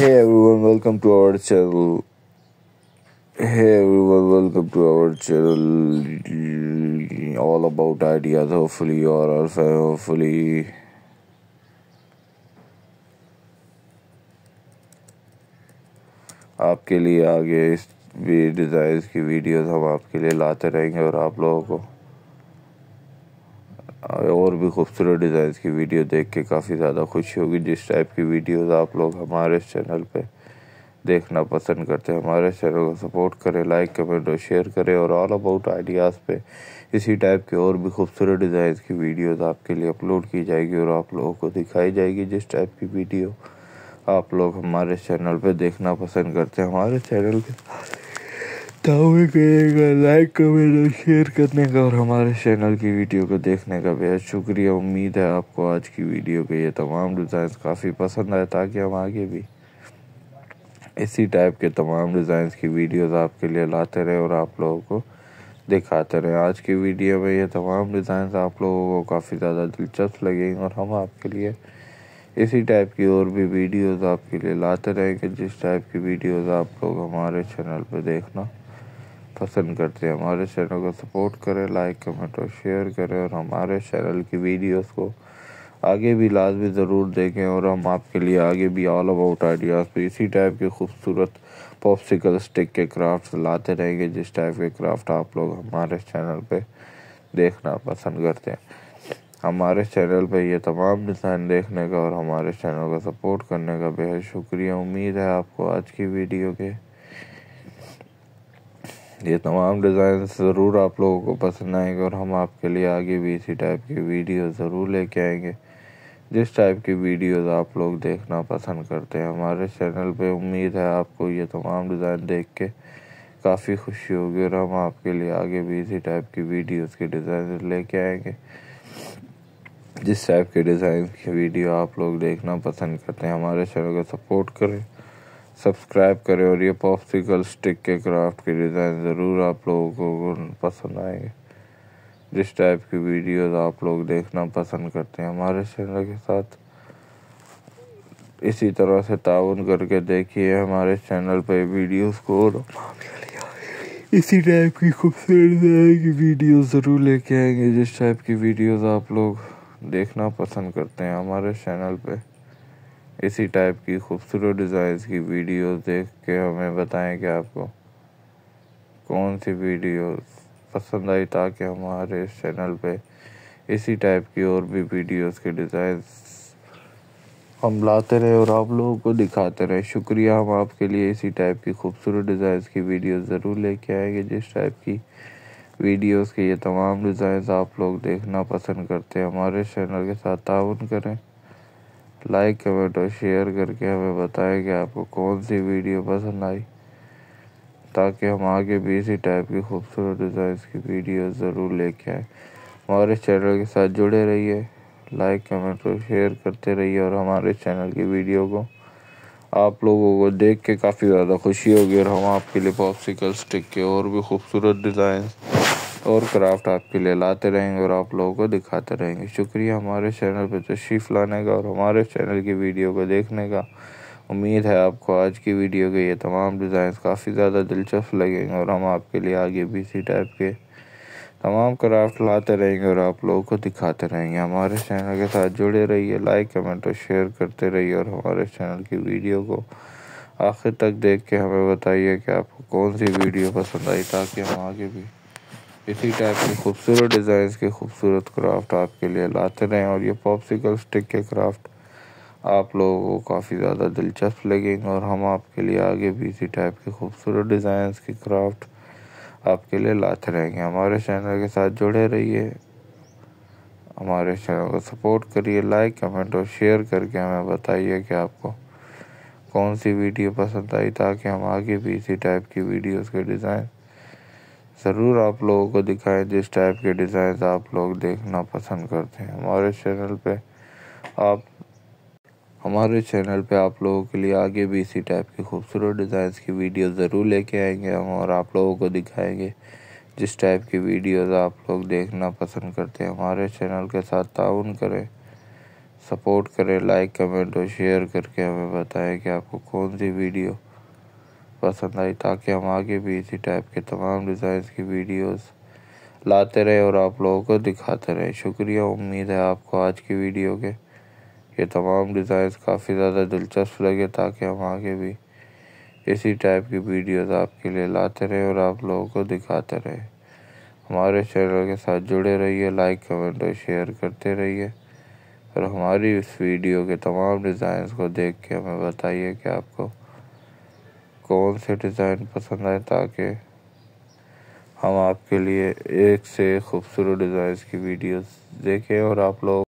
hey everyone welcome to our channel hey everyone welcome to our channel all about ideas hopefully you are or hopefully आपके लिए आगे इस भी design की videos हम आपके लिए लाते रहेंगे और आप लोगों को और भी खूबसूरत डिज़ाइन की वीडियो देख के काफ़ी ज़्यादा खुशी होगी जिस टाइप की वीडियोस आप लोग हमारे चैनल पे देखना पसंद करते हैं हमारे चैनल को सपोर्ट करें लाइक कमेंट और शेयर करें और ऑल अबाउट आइडियाज़ पे इसी टाइप के और भी खूबसूरत डिज़ाइन की वीडियोस आपके लिए अपलोड की जाएगी और आप लोगों को दिखाई जाएगी जिस टाइप की वीडियो आप लोग हमारे चैनल पर देखना पसंद करते हैं हमारे चैनल के दावे करिएगा लाइक कमेंट और शेयर करने का और हमारे चैनल की वीडियो को देखने का बेहद शुक्रिया उम्मीद है आपको आज की वीडियो के ये तमाम डिज़ाइन काफ़ी पसंद आए ताकि हम आगे भी इसी टाइप के तमाम डिज़ाइन की वीडियोस आपके लिए लाते रहें और आप लोगों को दिखाते रहें आज की वीडियो में ये तमाम डिज़ाइन आप लोगों को काफ़ी ज़्यादा दिलचस्प लगेंगे और हम आपके लिए इसी टाइप की और भी वीडियोस आपके लिए लाते रहेंगे जिस टाइप की वीडियोस आप लोग हमारे चैनल पर देखना पसंद करते हैं हमारे चैनल को सपोर्ट करें लाइक कमेंट और शेयर करें और हमारे चैनल की वीडियोस को आगे भी लाजमी ज़रूर देखें और हम आपके लिए आगे भी ऑल अबाउट आइडियाज़ पर इसी टाइप के खूबसूरत पॉपसिकल स्टिक के क्राफ्ट लाते रहेंगे जिस टाइप के क्राफ्ट आप लोग हमारे चैनल पर देखना पसंद करते हैं हमारे चैनल पर ये तमाम डिज़ाइन देखने का और हमारे चैनल का सपोर्ट करने का बेहद शुक्रिया उम्मीद है आपको आज की वीडियो के ये तमाम डिज़ाइन ज़रूर आप लोगों को पसंद आएंगे और हम आपके लिए आगे भी इसी टाइप की वीडियो ज़रूर लेके आएंगे जिस टाइप की वीडियोस आप लोग देखना पसंद करते हैं हमारे चैनल पे उम्मीद है आपको ये तमाम डिज़ाइन देख के काफ़ी खुशी होगी और हम आपके लिए आगे भी इसी टाइप की वीडियोज़ के डिज़ाइन लेके आएंगे जिस टाइप के डिज़ाइन की वीडियो आप लोग देखना पसंद करते हैं हमारे चैनल को सपोर्ट करें सब्सक्राइब करें और ये पॉप्सिकल स्टिक के क्राफ्ट के डिज़ाइन ज़रूर आप लोगों को पसंद आएंगे जिस टाइप की वीडियोस आप लोग देखना पसंद करते हैं हमारे चैनल के साथ इसी तरह से ताउन करके देखिए हमारे चैनल पे वीडियोस को और इसी टाइप की खूबसूरत की वीडियो ज़रूर लेके आएंगे जिस टाइप की वीडियोस आप लोग देखना पसंद करते हैं हमारे चैनल पे इसी टाइप की खूबसूरत डिज़ाइंस की वीडियो देख के हमें बताएं कि आपको कौन सी वीडियोस पसंद आई ताकि हमारे इस चैनल पे इसी टाइप की और भी वीडियोस के डिज़ाइंस हम लाते रहे और आप लोगों को दिखाते रहे शुक्रिया हम आपके लिए इसी टाइप की खूबसूरत डिज़ाइंस की वीडियो ज़रूर लेके आएंगे जिस टाइप की वीडियोस के ये तमाम डिज़ाइंस आप लोग देखना पसंद करते हैं हमारे चैनल के साथ ताउन करें लाइक कमेंट और शेयर करके हमें बताएं कि आपको कौन सी वीडियो पसंद आई ताकि हम आगे भी इसी टाइप की खूबसूरत डिज़ाइंस की वीडियो ज़रूर लेके आए हमारे चैनल के साथ जुड़े रहिए लाइक कमेंट और शेयर करते रहिए और हमारे चैनल की वीडियो को आप लोगों को देख के काफ़ी ज़्यादा खुशी होगी और हम आपके लिए पॉप्सिकल स्टिक के और भी खूबसूरत डिज़ाइन और क्राफ्ट आपके लिए लाते रहेंगे और आप लोगों को दिखाते रहेंगे शुक्रिया हमारे चैनल पर तशरीफ़ तो लाने का और हमारे चैनल की वीडियो को देखने का उम्मीद है आपको आज की वीडियो के ये तमाम डिज़ाइन काफ़ी ज़्यादा दिलचस्प लगेंगे और हम आपके लिए आगे भी इसी टाइप के तमाम क्राफ्ट लाते रहेंगे और आप लोगों को दिखाते रहेंगे हमारे चैनल के साथ जुड़े रहिए लाइक कमेंट और शेयर करते रहिए और हमारे चैनल की वीडियो को आखिर तक देख के हमें बताइए कि आपको कौन सी वीडियो पसंद आई ताकि हम आगे भी इसी टाइप के खूबसूरत डिज़ाइंस के खूबसूरत क्राफ्ट आपके लिए लाते रहें और ये पॉपसिकल स्टिक के क्राफ्ट आप लोगों को काफ़ी ज़्यादा दिलचस्प लगेंगे और हम आपके लिए आगे भी इसी टाइप के खूबसूरत डिज़ाइंस के क्राफ्ट आपके लिए लाते रहेंगे हमारे चैनल के साथ जुड़े रहिए हमारे चैनल को सपोर्ट करिए लाइक कमेंट और शेयर करके हमें बताइए कि आपको कौन सी वीडियो पसंद आई ताकि हम आगे भी इसी टाइप की वीडियोस के डिज़ाइन ज़रूर आप लोगों को दिखाएं जिस टाइप के डिज़ाइन आप लोग देखना पसंद करते हैं हमारे चैनल पे आप हमारे चैनल पे आप लोगों के लिए आगे भी इसी टाइप के खूबसूरत डिज़ाइन की वीडियो ज़रूर लेके आएंगे हम और आप लोगों को दिखाएंगे जिस टाइप की वीडियोज़ आप लोग देखना पसंद करते हैं हमारे चैनल के साथ ताउन करें सपोर्ट करें लाइक कमेंट और शेयर करके हमें बताएं कि आपको कौन सी वीडियो पसंद आई ताकि हम आगे भी इसी टाइप के तमाम डिज़ाइंस की वीडियोस लाते रहें और आप लोगों को दिखाते रहें शुक्रिया उम्मीद है आपको आज की वीडियो के ये तमाम डिज़ाइंस काफ़ी ज़्यादा दिलचस्प लगे ताकि हम आगे भी इसी टाइप की वीडियोस आपके लिए लाते रहें और आप लोगों को दिखाते रहें हमारे चैनल के साथ जुड़े रहिए लाइक कमेंट और शेयर करते रहिए और हमारी इस वीडियो के तमाम डिज़ाइंस को देख के हमें बताइए कि आपको कौन से डिज़ाइन पसंद आए ताकि हम आपके लिए एक से खूबसूरत डिज़ाइन की वीडियोस देखें और आप लोग